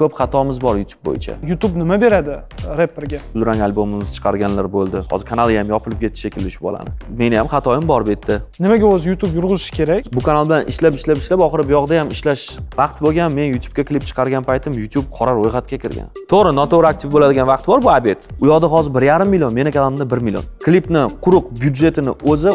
ko'p xatomiz bor youtube bo'yicha youtube nima beradi reperga kulrang albomimizni chiqarganlar bo'ldi hozir kanali ham yopilib ketdi shekilli shu bolani meni ham xatoyim bor bu yerda nimaga o'zi youtube yurg'izish kerak bu kanal bilan ishlab ishlab ishlab oxiri bu yoqda ham ishlash vaqt bo'lgan men youtubega klip chiqargan paytim youtube qora ro'yxatga kirgan to'g'ri noto'g'ri aktiv bo'ladigan vaqt bor bu обед u yoqda hozir bir yarim million meni kanalimda bir million klipni quruq byudjetini o'zi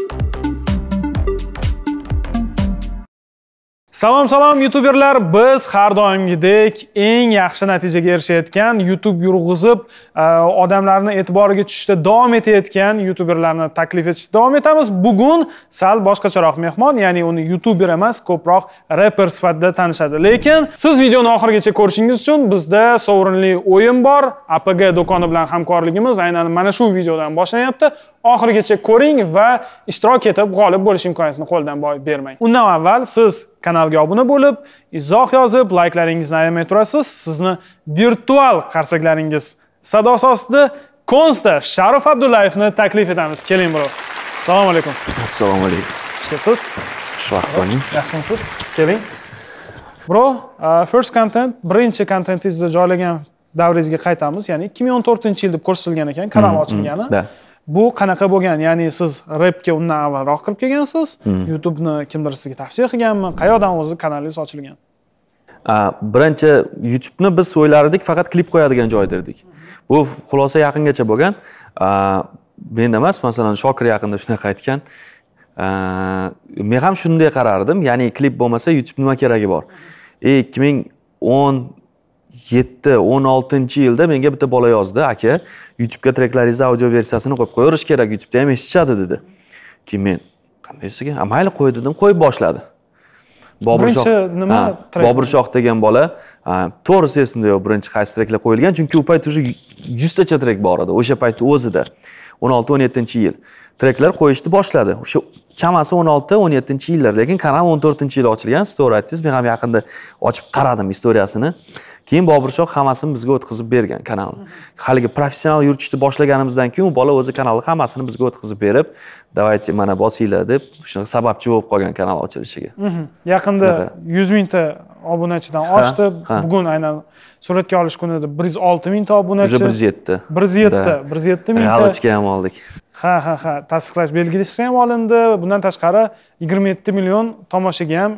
Salom, salom youtuberlar. Biz har doimgidek eng yaxshi natijaga erishayotgan YouTube yurg'izib, e, odamlarning e'tiboriga tushishda davom etayotgan youtuberlarni taklif etishda davom etamiz. Bugun sal boshqacharoq mehmon, ya'ni uni youtuber emas, ko'proq rapper sifatida tanishadi. Lekin siz videoni oxirigacha ko'rishingiz uchun bizda sovrinli o'yin bor. APG do'koni bilan hamkorligimiz aynan mana shu videodan boshlanayapti. oxirigacha ko'ring va ishtirok etib g'olib bo'lish imkoniyatini qo'ldan boy bermang undan avval siz kanalga obuna bo'lib izoh yozib layklaringizni ayamay turasiz sizni virtual qarsaklaringiz sadosi ostida konsta sharif abdullayevni taklif etamiz keling birov assalomu alaykum assalomu alaykum xush vaqt bo'ling yaxshimisiz keling bro uh, first content birinchi kontentingizni joylagan davringizga qaytamiz ya'ni ikki ming o'n to'rtinchi deb ko'rsatilgan ekan kanal mm-hmm. ochilgani mm-hmm. bu qanaqa bo'lgan ya'ni siz repga undan avvalroq kirib kelgansiz hmm. youtubeni kimdir sizga tavsiya qilganmi qayerdan o'zi kanalingiz ochilgan birinchi youtubeni biz o'ylar edik faqat klip qo'yadigan joy derdik bu xulosa yaqingacha bo'lgan men emas masalan shokir yaqinda shunaqa aytgan men ham shunday qarardim ya'ni klip bo'lmasa youtube nima keragi bor ikki ming o'n yetti o'n oltinchi yilda menga bitta bola yozdi aka youtubega treklaringizni audio versiyasini qo'yib qo'yaverish kerak youtubeda ham eshitishadi dedi keyin men qanday a mayli qo'y dedim qo'yib boshladi bobirshoh nima bobirshoh degan bola to'g'risi esimda yo'q birinchi qaysi treklar qo'yilgan chunki u payt уже yuztacha trek bor edi o'sha paytni o'zida o'n olti o'n yettinchi yil treklar qo'yishni boshladi o'sha chamasi o'n olti o'n yettinchi yillar lekin kanal o'n to'rtinchi yili ochilgan siz to'g'ri aytdingiz men ham yaqinda ochib qaradim istoriyasini keyin boburshoh hammasini bizga o'tkazib bergan kanalni haligi professional yuritishni boshlaganimizdan keyin u bola o'zi kanalni hammasini bizga o'tkazib berib давайте mana bosinglar deb shunaqa sababchi bo'lib qolgan kanal ochilishiga yaqinda yuz mingta obunachidan oshdi bugun aynan suratga olish kunida bir yuz olti mingta obunachi bir yuz yetti bir yuz yetti bir yuz yetti mingta galochka ham oldik ha ha ha tasdiqlash belgisi ham olindi bundan tashqari yigirma yetti million tomoshaga ham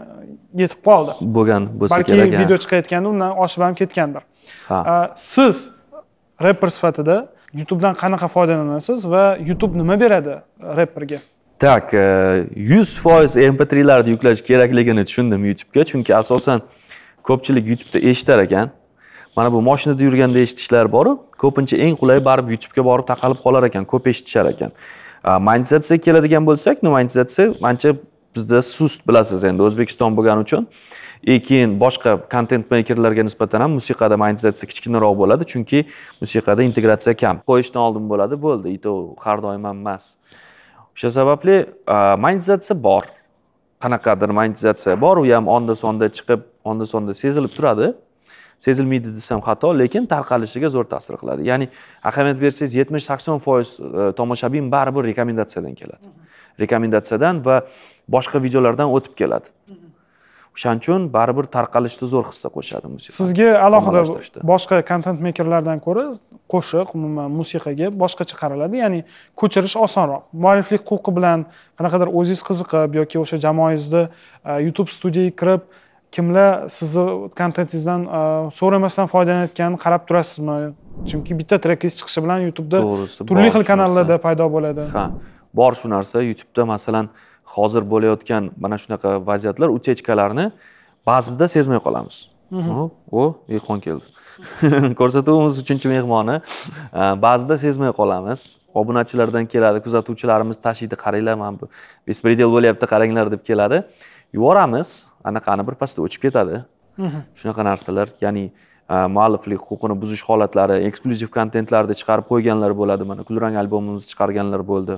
yetib qoldi bo'lgan bo'lsa kerak balki video chiqayotganda undan oshib ham ketgandir siz reper sifatida youtubedan qanaqa foydalanasiz va youtube nima beradi uh, reperga так uh, yuz foiz mp3larni yuklash kerakligini tushundim youtubega chunki asosan ko'pchilik youtubeda eshitar ekan mana bu moshinada yurganda eshitishlar boru ko'pincha eng qulay baribir youtubega borib taqalib qolar ekan ko'p eshitishar ekan uh, monetizatsiyaga keladigan bo'lsak monetizatsiya ancha bizda sust bilasiz endi o'zbekiston bo'lgani uchun и keyin boshqa kontent meykerlarga nisbatan ham musiqada monetizatsiya kichkinaroq bo'ladi chunki musiqada integratsiya kam qo'yishdan oldin bo'ladi bo'ldi и то har doim ham emas o'sha sababli monetizatsiya bor qanaqadir monetizatsiya bor u ham onda sonda chiqib onda sonda sezilib turadi sezilmaydi desam xato lekin tarqalishiga zo'r ta'sir qiladi ya'ni ahamiyat bersangiz yetmish sakson foiz e, tomoshabin baribir rekomendatsiyadan keladi rekomendatsiyadan va boshqa videolardan o'tib keladi o'shaning uchun baribir tarqalishda zo'r hissa qo'shadi musiqa sizga alohida boshqa kontent mekerlardan ko'ra qo'shiq umuman musiqaga boshqacha qaraladi ya'ni ko'chirish osonroq mualliflik huquqi bilan qanaqadir o'zingiz qiziqib yoki o'sha jamoangizni e, youtube studiyaga kirib kimlar sizni kontentingizdan e, so'ramasdan foydalanayotganini qarab turasizmi chunki bitta trekingiz chiqishi bilan youtubeda turli xil kanallarda paydo bo'ladi ha bor shu narsa youtubeda masalan hozir bo'layotgan mana shunaqa vaziyatlar utechkalarni ba'zida sezmay qolamiz mhm. o mehmon keldi ko'rsatuvimiz uchinchi mehmoni ba'zida sezmay qolamiz obunachilardan keladi kuzatuvchilarimiz tashiydi qaranglar mana bu bespredel bo'lyapti qaranglar deb keladi yuboramiz anaqani birpasda o'chib ketadi mhm. shunaqa narsalar ya'ni e, mualliflik huquqini buzish holatlari eksklyuziv kontentlarni chiqarib qo'yganlar bo'ladi mana kulrang albomimizni chiqarganlar bo'ldi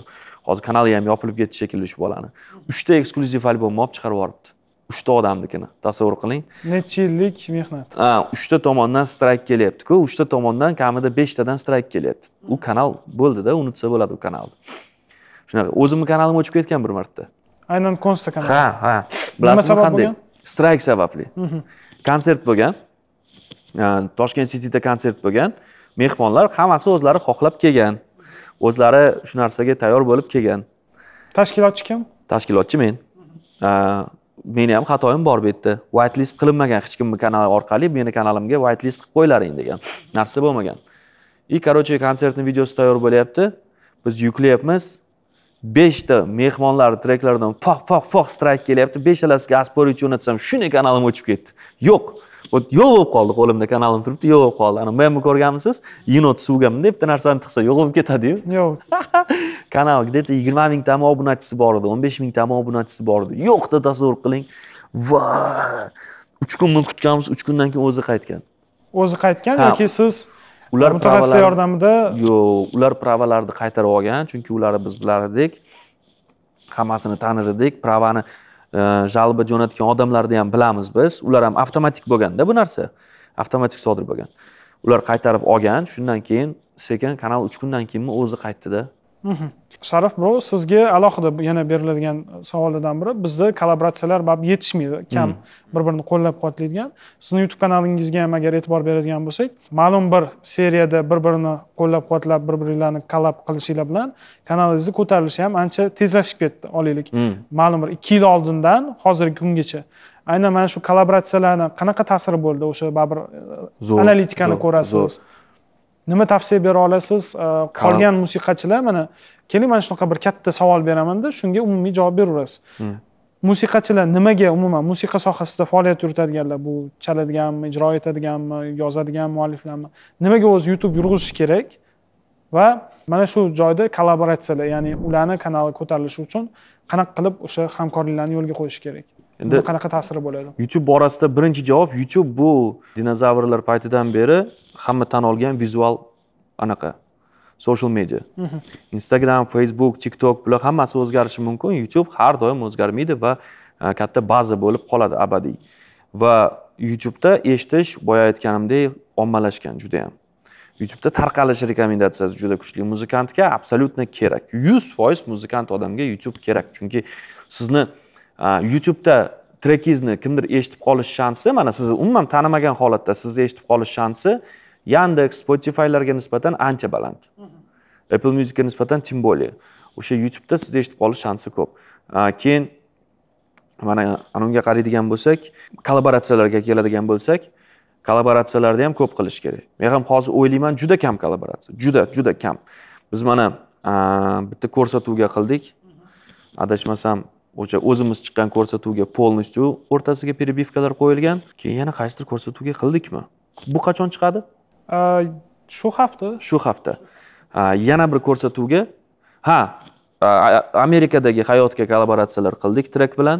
hozir kanali ham yopilib ketdi shekilli shu bolani mhm. uchta eksklyuziv albomni olib chiqarib yuboribdi uchta odamnikini tasavvur qiling necha yillik mehnat ha uchta tomondan strayk kelyaptiku uchta tomondan kamida beshtadan strayk kelyapti u kanal bo'ldida unutsa bo'ladi u kanalni shunaqa o'zimni kanalim o'chib ketgan bir marta aynan konsta kanal ha ha bilasizmi qanday strayk sababli konsert bo'lgan toshkent cityda konsert bo'lgan mehmonlar hammasi o'zlari xohlab kelgan o'zlari shu narsaga tayyor bo'lib kelgan tashkilotchi kim tashkilotchi men meni ham xatoyim bor bu yerda white list qilinmagan hech kimni kanali orqali meni kanalimga white list qilib qo'ylaring degan narsa bo'lmagan и короче konsertni videosi tayyor bo'lyapti biz yuklayapmiz beshta mehmonlarni treklaridan poq poq poq strayk kelyapti beshtalasiga aspori uchun shunday kanalim o'chib ketdi yo'q вот yo'q bo'lib qoldi qo'limda kanalim turibdi yo'q bo'lib qoldi ana memi ko'rganmisiz yenot suvga bunday bitta narsani tiqsa yo'q bo'lib ketadiyu yo'q kanal где то yigirma mingtami obunachisi bor edi o'n besh mingtami obunachisi bor edi yo'qda tasavvur qiling va uch kun buni kutganmiz uch kundan keyin o'zi qaytgan o'zi qaytgan yoki siz ular mutaxassis yordamida yo'q ular pravalarni qaytarib olgan chunki ularni biz bilar edik hammasini tanir edik pravani jalba э, jo'natgan odamlarni ham bilamiz biz ular ham avtomatik bo'lganda bu narsa avtomatik sodir bo'lgan ular qaytarib olgan shundan keyin sekin kanal uch kundan keyinmi o'zi qaytdida sharif bro sizga alohida yana beriladigan savollardan biri bizda kollaboratsiyalar bab yetishmaydi kam bir birini qo'llab quvvatlaydigan sizni youtube kanalingizga ham agar e'tibor beradigan bo'lsak ma'lum bir seriyada bir birini qo'llab quvvatlab bir biringlarni kollab qilishinglar bilan kanalingizni ko'tarilishi ham ancha tezlashib ketdi olaylik ma'lum bir ikki yil oldindan hozirgi kungacha aynan mana shu kollaboratsiyalarni qanaqa ta'siri bo'ldi o'sha baribir e, analitikani ko'rasiz nima tavsiya bera olasiz qolgan musiqachilar mana keling mana shunaqa bir katta savol beramanda shunga umumiy javob beraverasiz hmm. musiqachilar nimaga umuman musiqa sohasida faoliyat yuritadiganlar bu chaladiganmi ijro etadiganmi yozadigan mualliflarmi nimaga o'zi youtube yurg'izish kerak va mana shu joyda kollaboratsiyalar ya'ni ularni kanali ko'tarilishi uchun qanaqa qilib o'sha hamkorliklarni yo'lga qo'yish kerak endi qanaqa ta'siri bo'ladi youtube borasida birinchi javob youtube bu dinozavrlar paytidan beri hamma tan olgan vizual anaqa social media instagram facebook tiktok bular hammasi o'zgarishi mumkin youtube har doim o'zgarmaydi va e, katta baza bo'lib qoladi abadiy va youtubeda eshitish boya aytganimdek ommalashgan juda yam youtubeda tarqalish rekomendatsiyasi juda kuchli muzikantga absolyutно kerak yuz foiz muzikant odamga youtube kerak chunki sizni youtubeda trekizni kimdir eshitib qolish shansi mana sizni umuman tanimagan holatda sizni eshitib qolish shansi yandex spotifylarga nisbatan ancha baland mhmm. apple musicga nisbatan тем более o'sha youtubeda sizni eshitib qolish shansi ko'p keyin mana anunga unga qaraydigan bo'lsak kollaboratsiyalarga keladigan bo'lsak kollaboratsiyalarni ham ko'p qilish kerak men ham hozir o'ylayman juda kam kollaboratsiya juda juda kam biz mana bitta ko'rsatuvga qildik mhmm. adashmasam o'sha o'zimiz chiqqan ko'rsatuvga полностью o'rtasiga перебивкалар qo'yilgan keyin yana qaysidir ko'rsatuvga qildikmi bu qachon chiqadi shu hafta shu hafta yana bir ko'rsatuvga ha amerikadagi hayotga kollaboratsiyalar qildik trek bilan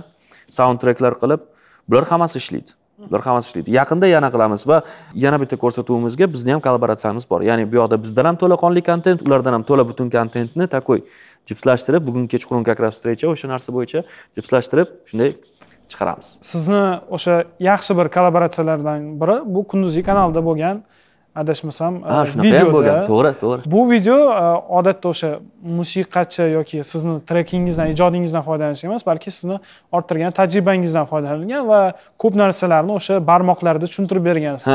saundtreklar qilib bular hammasi ishlaydi bular hammasi ishlaydi yaqinda yana qilamiz va yana bitta ko'rsatuvimizga bizni ham kollaboratsiyamiz bor ya'ni bu yoqda bizdan ham to'laqonli kontent ulardan ham to'la butun kontentni такой jipslashtirib bugungi kechqurun как раз встреча o'sha narsa bo'yicha jipslashtirib shunday chiqaramiz sizni o'sha yaxshi bir kollaboratsiyalardan biri bu kunduziy kanalda bo'lgan adashmasam ha e, shunaqa ham bo'lgan to'g'ri to'g'ri bu video e, odatda o'sha musiqachi yoki sizni trekingizdan ijodingizdan foydalanish emas balki sizni orttirgan tajribangizdan foydalanilgan va ko'p narsalarni o'sha barmoqlarda tushuntirib bergansiz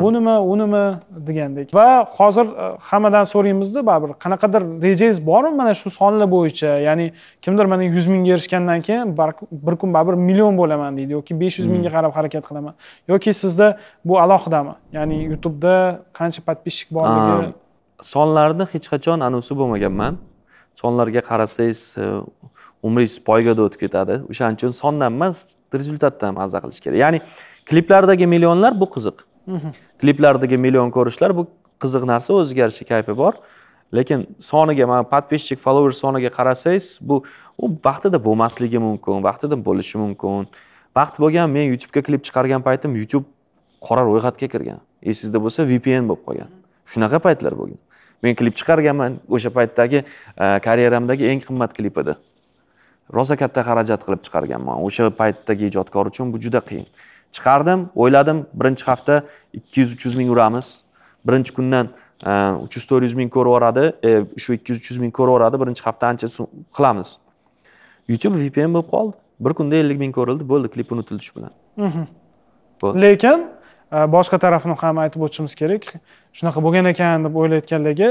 bu nima u nima degandek va hozir e, hammadan so'raymizda baribir qanaqadir rejangiz bormi mana shu sonlar bo'yicha ya'ni kimdir mana yuz mingga erishgandan keyin bir kun baribir million bo'laman deydi yoki besh yuz mingga qarab harakat qilaman yoki sizda bu alohidami ya'ni youtubeda qancha подписчик borligi sonlarni hech qachon anusi bo'lmaganman sonlarga qarasangiz e, umringiz poygada o'tib ketadi o'shaning uchun sondan emas rezultatdan maza qilish kerak ya'ni kliplardagi millionlar bu qiziq kliplardagi million ko'rishlar bu qiziq narsa o'zgarishi kayfi bor lekin soniga mana подписчик follower soniga qarasangiz bu u vaqtida bo'lmasligi mumkin vaqtida bo'lishi mumkin vaqt bo'lgan men youtubega klip chiqargan paytim youtube qora ro'yxatga kirgan esingizda bo'lsa vpn bo'lib qolgan shunaqa paytlar bo'lgan men klip chiqarganman o'sha paytdagi e, karyeramdagi eng qimmat klip edi rosa katta xarajat qilib chiqarganman o'sha paytdagi ijodkor uchun bu juda qiyin chiqardim o'yladim birinchi hafta ikki yuz uch yuz ming uramiz birinchi kundan e, uch yuz to'rt yuz ming ko'rib yuboradi e, shu ikki yuz uch yuz ming ko'rib yuboradi birinchi hafta ancha qilamiz youtube vpn bo'lib qoldi bir kunda ellik ming ko'rildi bo'ldi klip shu bilan mhm. lekin e, boshqa tarafini ham aytib o'tishimiz kerak shunaqa bo'lgan ekan deb o'ylayotganlarga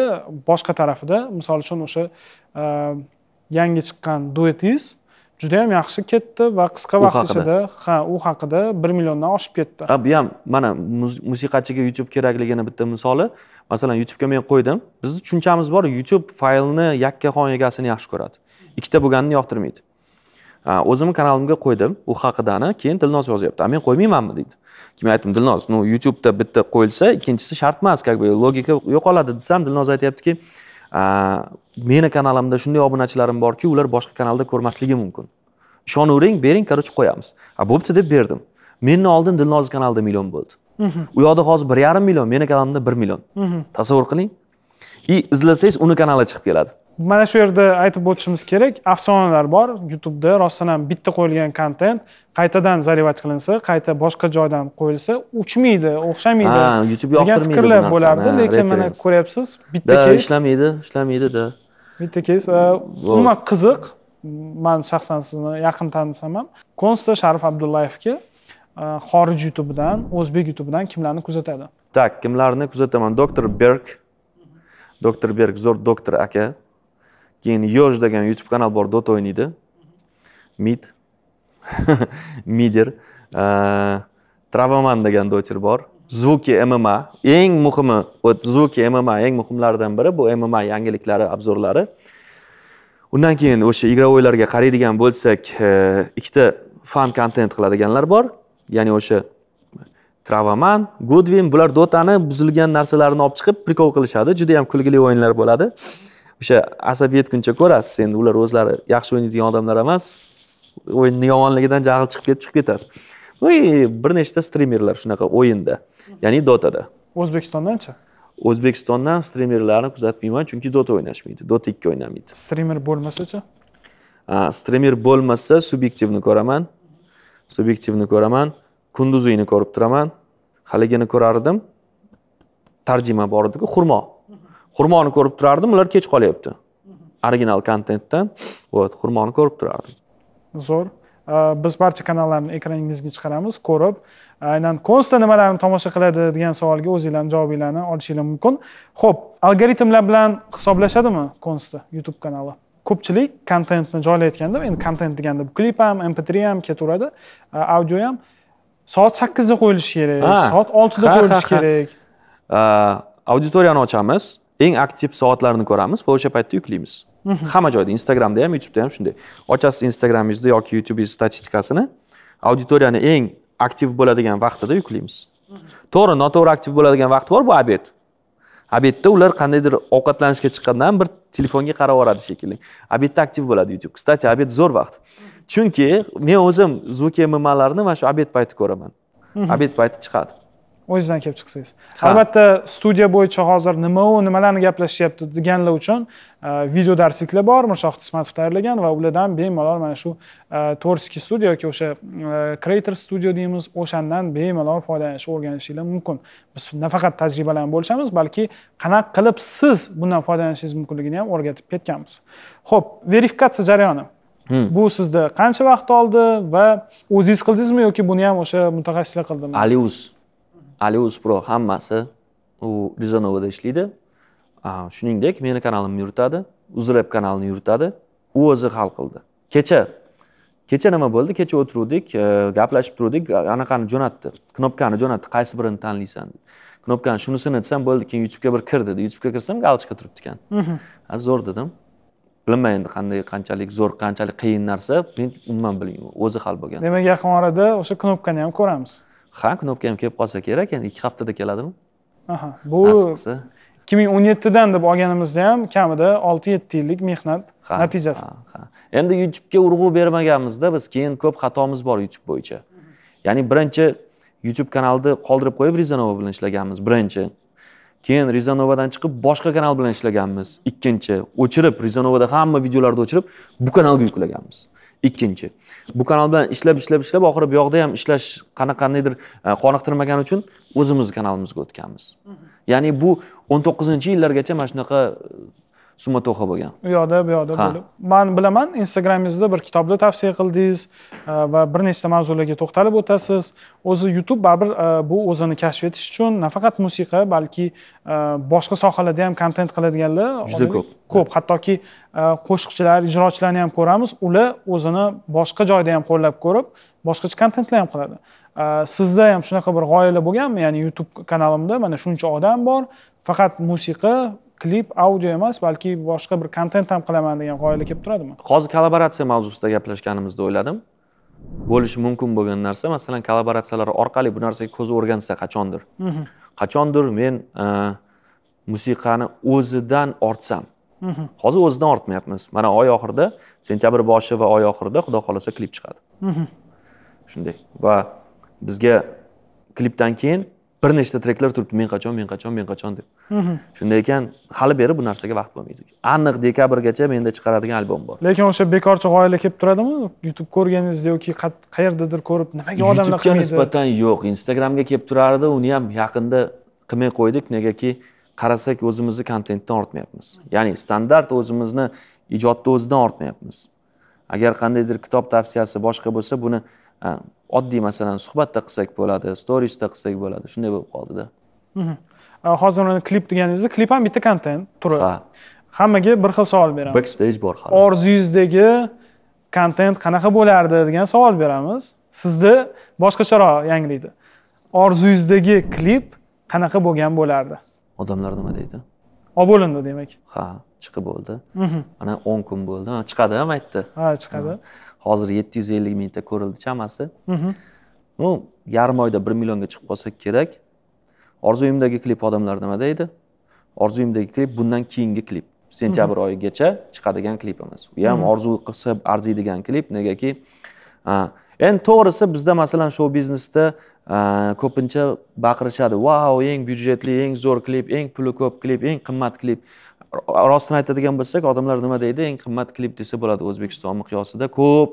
boshqa tarafida misol uchun o'sha yangi chiqqan duetingiz juda yam yaxshi ketdi va qisqa vaqt ichida ha u haqida bir milliondan oshib ketdi ha bu ham mana musiqachiga youtube kerakligini bitta misoli masalan youtubega men qo'ydim bizni tushunchamiz bor youtube faylni yakkaxon egasini yaxshi ko'radi ikkita bo'lganini yoqtirmaydi o'zimni kanalimga qo'ydim u haqidani keyin dilnoz yozyapti a men qo'ymaymanmi deydi keyin men aytdim dilnoz ну youtubeda bitta qo'yilsa ikkinchisi shart emas как бы logika yo'qoladi desam dilnoz aytyaptiki meni kanalimda shunday obunachilarim borki ular boshqa kanalda ko'rmasligi mumkin ishonavering bering короче qo'yamiz a bo'pti deb berdim mendan oldin dilnoz kanalida million bo'ldi mhm. u yoqda hozir bir yarim million meni kanalimda bir million mhm. tasavvur qiling и izlasangiz uni kanali chiqib keladi mana shu yerda aytib o'tishimiz kerak afsonalar bor youtubeda rostdan ham bitta qo'yilgan kontent qaytadan zarevat qilinsa qayta boshqa joydan qo'yilsa o'chmaydi o'xshamaydi ha youtube yoqtirmaydi degan fikrlar bo'lardi lekin mana ko'ryapsiz bitta keys ishlamaydi ishlamaydida bitta keys e, umuman qiziq man shaxsan sizni yaqin tanisam ham konsta sharif abdullayevga e, xorij youtubedan o'zbek youtubedan kimlarni kuzatadi так kimlarni kuzataman doktor berk doktor bergzor doktor aka keyin yosh degan youtube kanal bor dota o'ynaydi mid mider travaman degan dotir bor zvuki mma eng muhimi zvuki mma eng muhimlaridan biri bu mma yangiliklari obzorlari undan keyin o'sha igrovoylarga qaraydigan bo'lsak ikkita fan kontent qiladiganlar bor ya'ni o'sha travaman Goodwin bular dotani buzilgan narsalarini olib chiqib prikol qilishadi juda yam kulgili o'yinlar bo'ladi o'sha asabi yetguncha ko'rasiz endi ular o'zlari yaxshi o'ynaydigan odamlar emas o'yinni yomonligidan jahl chiqib ketib chiqib ketasiz ну и bir nechta strimerlar shunaqa o'yinda ya'ni dotada o'zbekistondanchi o'zbekistondan strimerlarni kuzatmayman chunki dota o'ynashmaydi dota ikki o'ynamaydi strimer bo'lmasachi strimer bo'lmasa subyektivni ko'raman subyektivni ko'raman kunduziyni ko'rib turaman haligini ko'rardim tarjima bor ediku xurmo xurmoni ko'rib turardim ular kech qolyapti original kontentdan вот xurmoni ko'rib turardim zo'r э, biz barcha kanallarni ekraningizga chiqaramiz ko'rib aynan konsta nimalarni tomosha qiladi degan savolga o'zinglarni javobinglarni olishinglar mumkin ho'p algoritmlar bilan hisoblashadimi konsta youtube kanali ko'pchilik kontentni joylayotganda endi kontent deganda klip ham mp3 ham ketaveradi э, audio ham soat sakkizda qo'yilishi kerak soat oltida qo'yilishi kerak auditoriyani ochamiz eng aktiv soatlarni ko'ramiz va o'sha paytda yuklaymiz mhm. hamma joyda instagramda ham youtubeda ham shunday ochasiz instagramingizni yoki youtubengiz statistikasini auditoriyani eng aktiv bo'ladigan vaqtida yuklaymiz mhm. to'g'ri noto'g'ri aktiv bo'ladigan vaqt bor bu obed obedda ular qandaydir ovqatlanishga chiqqandan bir telefonga qarab yuboradi shekilli obedda aktiv bo'ladi youtube кстати obed zo'r vaqt mhm. chunki men o'zim zuke mmlarni mana shu obed payti ko'raman mhm. obed payti chiqadi o'zingizdan kelib chiqsangiz albatta studiya bo'yicha hozir nima u nimalarni gaplashyapti deganlar uchun e, video darsliklar bor mirshoh ismatov tayyorlagan va ulardan bemalol mana shu творческий studio yoki o'sha e, creator studio deymiz o'shandan bemalol foydalanish o'rganishinglar mumkin biz nafaqat tajribalarni bo'lishamiz balki qanaqa qilib siz bundan foydalanishingiz mumkinligini ham o'rgatib ketganmiz ho'p verifikatsiya jarayoni Hmm. bu sizda qancha vaqt oldi va o'zingiz qildingizmi yoki buni ham o'sha mutaxassislar qildimi alius alius pro hammasi u rizanovada ishlaydi shuningdek meni kanalimni yuritadi uzrep kanalini yuritadi u o'zi hal qildi kecha kecha nima bo'ldi kecha o'tiruvdik e, gaplashib turuvdik anaqani jo'natdi knopkani jo'natdi qaysi birini tanlaysan knopkani shunisini desam bo'ldi keyin youtubega bir kir dedi youtubega kirsam galochka turibdi ekan mhm. zo'r dedim bilmayman endi qanday qanchalik zo'r qanchalik qiyin narsa men umuman bilmayman o'zi hal bo'lgan demak yaqin orada o'sha knopkani ham ko'ramiz ha knopka ham kelib qolsa kerak endi ikki haftada keladimi aha bu ikki ming o'n yettidan deb olganimizda ham kamida olti yetti yillik mehnat natijasi endi youtubega urg'u bermaganmizda biz keyin ko'p xatomiz bor youtube bo'yicha ya'ni birinchi youtube kanalni qoldirib qo'yib rezanova bilan ishlaganmiz birinchi keyin rezanovadan chiqib boshqa kanal bilan ishlaganmiz ikkinchi o'chirib rezanovada hamma videolarni o'chirib bu kanalga yuklaganmiz ikkinchi bu kanal bilan ishlab ishlab ishlab oxiri bu yoqda ham ishlash qanaqaniydir e, qoniqtirmagani uchun o'zimizni kanalimizga o'tganmiz ya'ni bu o'n to'qqizinchi yillargacha mana shunaqa summa to'xa bo'lgan u yoqda bu yoqda bo'lib man bilaman instagramingizda bir kitobni tavsiya qildingiz e, va bir nechta mavzularga to'xtalib o'tasiz o'zi youtube baribir e, bu o'zini kashf etish uchun nafaqat musiqa balki e, boshqa sohalarda ham kontent qiladiganlar juda ko'p ko'p hattoki qo'shiqchilar ijrochilarni ham ko'ramiz ular o'zini boshqa joyda ham qo'llab ko'rib boshqacha kontentlar ham qiladi sizda ham shunaqa bir g'oyalar bo'lganmi ya'ni youtube kanalimda mana shuncha odam bor faqat musiqa klip audio emas balki boshqa bir kontent ham qilaman degan g'oyalar kelib turadimi hozir kollaboratsiya mavzusida gaplashganimizda o'yladim bo'lishi mumkin bo'lgan narsa masalan kollaboratsiyalar orqali bu narsaga ko'z o'rgansa qachondir mhm. qachondir men e, musiqani o'zidan ortsam mhm. hozir o'zidan ortmayapmiz mana oy oxirida sentyabr boshi va oy oxirida xudo xohlasa klip chiqadi mhm. shunday va bizga klipdan keyin bir nechta treklar turibdi men qachon men qachon men qachon deb mhm. shunday ekan hali beri bu narsaga vaqt bo'lmaydi aniq dekabrgacha menda chiqaradigan albom bor lekin o'sha bekorchi g'oyalar kelib turadimi youtube ko'rganingizda yoki qayerdadir ko'rib nimaga odamlar youtubega nisbatan yo'q instagramga kelib turardi uni ham yaqinda qilmay qo'ydik negaki qarasak o'zimizni kontentdan ortmayapmiz ya'ni standart o'zimizni ijodni o'zidan ortmayapmiz agar qandaydir kitob tavsiyasi boshqa bo'lsa buni oddiy masalan suhbatda qilsak bo'ladi storiesda qilsak bo'ladi shunday bo'lib qoldida mhm. hozir mana klip deganingizda klip ham bitta kontent turi ha hammaga bir xil savol beramiz backstage bor hali orzuingizdagi kontent qanaqa bo'lardi degan savol beramiz sizni boshqacharoq yangilikda orzuingizdagi klip qanaqa bo'lgan bo'lardi odamlar nima deydi olib bo'lindi demak ha chiqib bo'ldi mana mhm. o'n kun bo'ldi chiqadi ham aytdi ha chiqadi hozir yetti yuz ellik mingta ko'rildi chamasi ну mhm. yarim oyda bir millionga chiqib qolsa kerak orzuyimdagi klip odamlar nima deydi orzuyimdagi klip bundan keyingi klip sentyabr mhm. oyigacha chiqadigan klipimiz u ham mhm. orzu qilsa arziydigan klip negaki endi to'g'risi bizda masalan shou biznesda ko'pincha baqirishadi vau eng byudjetli eng zo'r klip eng puli ko'p klip eng qimmat klip rostini aytadigan bo'lsak odamlar nima deydi eng qimmat klip desa bo'ladi o'zbekiston miqyosida ko'p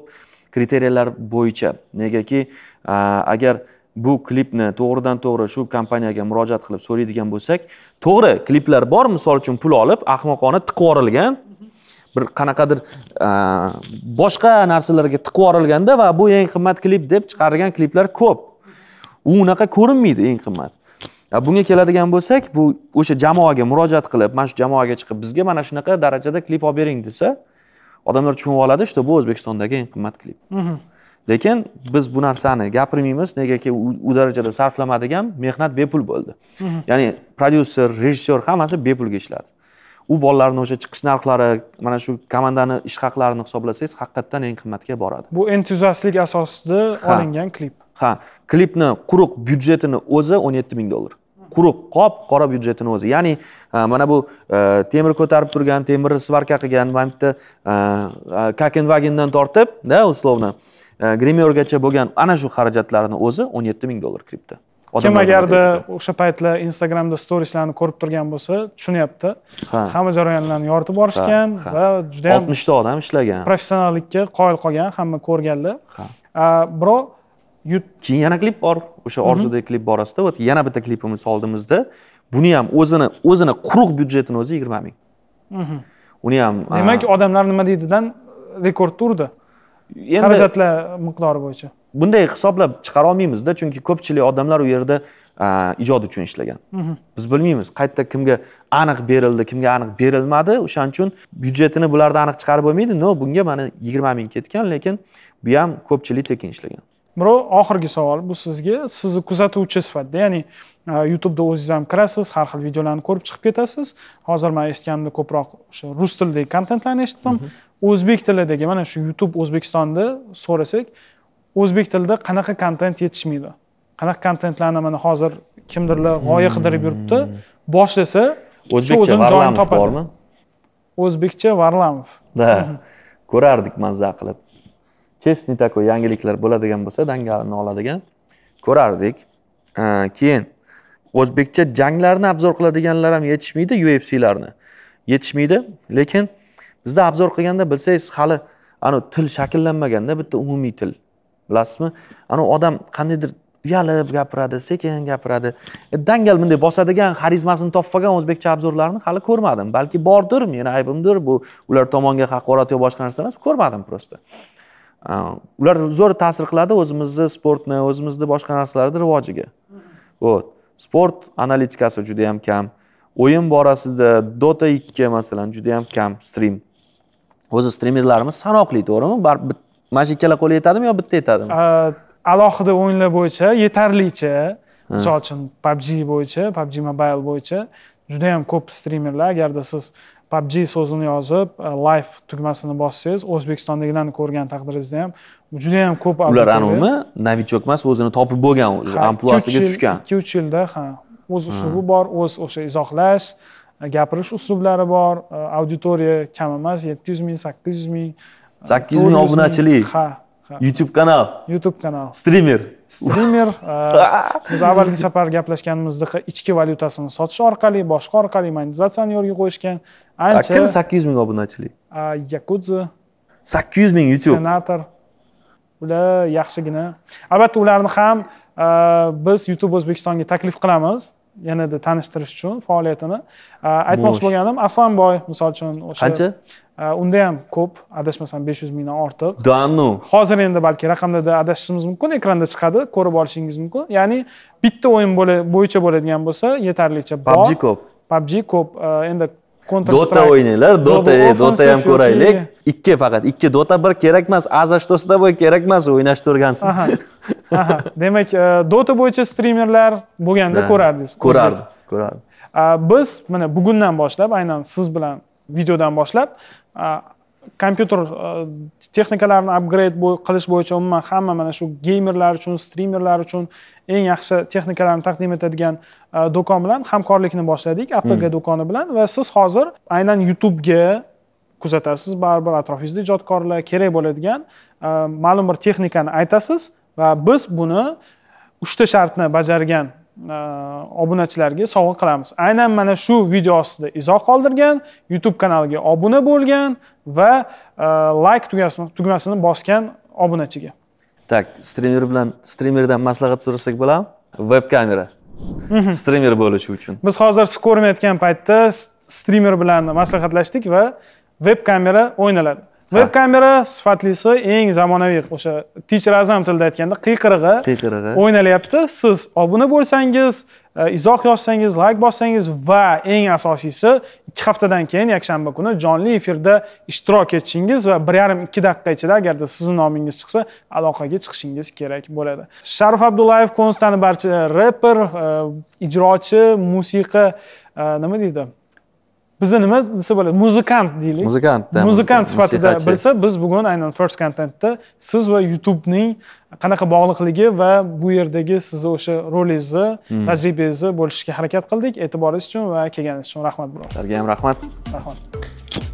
kriteriyalar bo'yicha negaki agar bu klipni to'g'ridan to'g'ri shu kompaniyaga murojaat qilib so'raydigan bo'lsak to'g'ri kliplar bor misol uchun pul olib ahmoqona tiqib yuborilgan bir qanaqadir boshqa narsalarga tiqib yuborilganda va bu eng qimmat klip deb chiqarilgan kliplar ko'p u unaqa ko'rinmaydi eng qimmat bunga keladigan bo'lsak bu o'sha jamoaga murojaat qilib mana shu jamoaga chiqib bizga mana shunaqa darajada klip olib bering desa odamlar tushunib oladi что bu o'zbekistondagi eng qimmat klip mhm. lekin biz bu narsani gapirmaymiz negaki u darajada sarflamadigan mehnat bepul bo'ldi mhm. ya'ni prodyuser rejissyor hammasi bepulga ishladi u bolalarni o'sha chiqish narxlari mana shu komandani ish haqlarini hisoblasangiz haqiqatdan eng qimmatga boradi bu entuziastlik asosida olingan klip ha klipni quruq byudjetini o'zi o'n yetti ming dollar quruq qop qora byudjetini o'zi ya'ni e, mana bu e, temir ko'tarib turgan temirni svarka qilgan mana bitta e, kakenvagendan да условно grimergacha bo'lgan ana shu xarajatlarni o'zi o'n yetti ming dollar kripto kim agarda o'sha paytlar instagramda storieslarni ko'rib turgan bo'lsa tushunyapti hamma jarayonlarni yoritib borishgan va judayam oltmishta odam ishlagan professionallikka qoyil qolgan hamma ko'rganlar biroq keyin yana klip bor o'sha mhm. orzudagi klip borasida вот yana bitta klipimiz oldimizda buni ham o'zini o'zini quruq byudjetini o'zi yigirma ming mhm. uni ham demak odamlar nima deydidan rekord urdi xarajatlar miqdori bo'yicha bunday hisoblab chiqara olmaymizda chunki ko'pchilik odamlar u yerda ijod uchun ishlagan mhm. biz bilmaymiz qayerda kimga aniq berildi kimga aniq berilmadi o'shaning uchun byudjetini bularda aniq chiqarib bo'lmaydi no bunga mana yigirma ming ketgan lekin bu ham ko'pchilik tekin ishlagan birov oxirgi savol bu sizga sizni kuzatuvchi sifatida ya'ni e, youtubeda o'zingiz ham kirasiz har xil videolarni ko'rib chiqib ketasiz hozir man eshitganimda ko'proq o'sha rus tilidagi kontentlarni eshitdim mhm. o'zbek tilidagi mana shu youtube o'zbekistonda so'rasak o'zbek tilida qanaqa kontent yetishmaydi qanaqa kontentlarni mana hozir kimdirlar g'oya qidirib yuribdi hmm. boshlasa o'zbekcha varlamov bormi o'zbekcha varlamov да ko'rardik mazza qilib kesniy такой yangiliklar bo'ladigan bo'lsa dangalini oladigan ko'rardik keyin o'zbekcha janglarni abzor qiladiganlar ham yetishmaydi ufclarni yetishmaydi lekin bizda abzor qilganda bilsangiz hali anavi til shakllanmaganda bitta umumiy til bilasizmi anavi odam qandaydir uyalib gapiradi sekin gapiradi e, dangal bunday bosadigan xarizmasini topib o'zbekcha abzorlarni hali ko'rmadim balki bordir meni aybimdir bu ular tomonga haqorat yo boshqa narsa emas ko'rmadim просто ular zo'r ta'sir qiladi o'zimizni sportni o'zimizni boshqa narsalarni rivojiga вот sport analitikasi juda yam kam o'yin borasida dota ikki masalan juda yam kam strim o'zi strimerlarimiz sanoqli to'g'rimi mana shu ikkala qo'l yetadimi yo bitta yetadimi alohida o'yinlar bo'yicha yetarlicha misol uchun pubg bo'yicha pubg mobile bo'yicha judayam ko'p strimerlar agarda siz pubg so'zini yozib e, live tugmasini bossangiz o'zbekistondagilarni ko'rgan taqdiringizda ham juda yam ko'p ular anavimi novichok emas o'zini topib bo'lgan o'zi ampluasiga tushgan ikki uch yilda ha o'z hmm. uslubi bor o'z o'sha izohlash e, gapirish uslublari bor e, auditoriya kam emas yetti yuz ming sakkiz yuz ming sakkiz yuz ming obunachili ha youtube kanal youtube kanal strimer strimer biz avvalgi safar gaplashganimizda ichki valyutasini sotish orqali boshqa orqali monetizatsiyani yo'lga qo'yishgan ancha kim sakkiz yuz ming obunachili yakudze sakkiz yuz ming youtube senator ular yaxshigina albatta ularni ham biz youtube o'zbekistonga taklif qilamiz yanada tanishtirish uchun faoliyatini aytmoqchi bo'lganim asanboy misol uchun o'sha qancha unda ham ko'p adashmasam besh yuz mingdan ortiq да ну hozir endi balki raqamlarda adashishimiz mumkin ekranda chiqadi ko'rib olishingiz mumkin ya'ni bitta o'yin bo'yicha bo'ladigan bo'lsa yetarlicha bor ko'p pubg ko'p endi dota o'ynanglar dota e, dota ham ko'raylik ikki faqat ikki dota bir kerak emas с bo'y kerak emas o'ynashni o'rgansin demak e, dota bo'yicha streamerlar bo'lganda ko'rardingiz ko'rardim ko'rardim biz mana bugundan boshlab aynan siz bilan videodan boshlab kompyuter e, texnikalarini upgrade qilish bo'yicha umuman hamma mana shu geymerlar uchun streamerlar uchun eng yaxshi texnikalarni taqdim etadigan e, do'kon bilan hamkorlikni boshladik apg hmm. do'koni bilan va siz hozir aynan youtubega kuzatasiz baribir atrofingizda ijodkorlar kerak bo'ladigan e, ma'lum bir texnikani aytasiz va biz buni uchta shartni bajargan e, obunachilarga sovg'a qilamiz aynan mana shu video ostida izoh qoldirgan youtube kanaliga obuna bo'lgan va like tugmasini bosgan obunachiga так streamer bilan streamerdan maslahat so'rasak bo'ladimi veb kamera mhm. streamer bo'lish uchun biz hozir siz ko'rmayotgan paytda streamer bilan maslahatlashdik va veb kamera o'ynaladi veb kamera sifatlisi eng zamonaviy o'sha tichrazam azam tilida aytganda qiyqirig'i qiyqirig'i o'ynalyapti siz obuna bo'lsangiz e, izoh yozsangiz layk bossangiz va eng asosiysi ikki haftadan keyin yakshanba kuni jonli efirda ishtirok etishingiz va bir yarim ikki daqiqa ichida agarda sizni nomingiz chiqsa aloqaga chiqishingiz kerak bo'ladi sharif abdullayev konstani barcha reper e, ijrochi musiqa e, nima deydi bizni nima desa bo'ladi muzikant deylik muzikant muzikant sifatida bilsa biz bugun aynan first contentda siz va youtubening qanaqa bog'liqligi va bu yerdagi sizni o'sha rolingizni hmm. tajribangizni bo'lishga harakat qildik e'tiboringiz uchun va kelganingiz uchun rahmat birodar sizlarga ham rahmat rahmat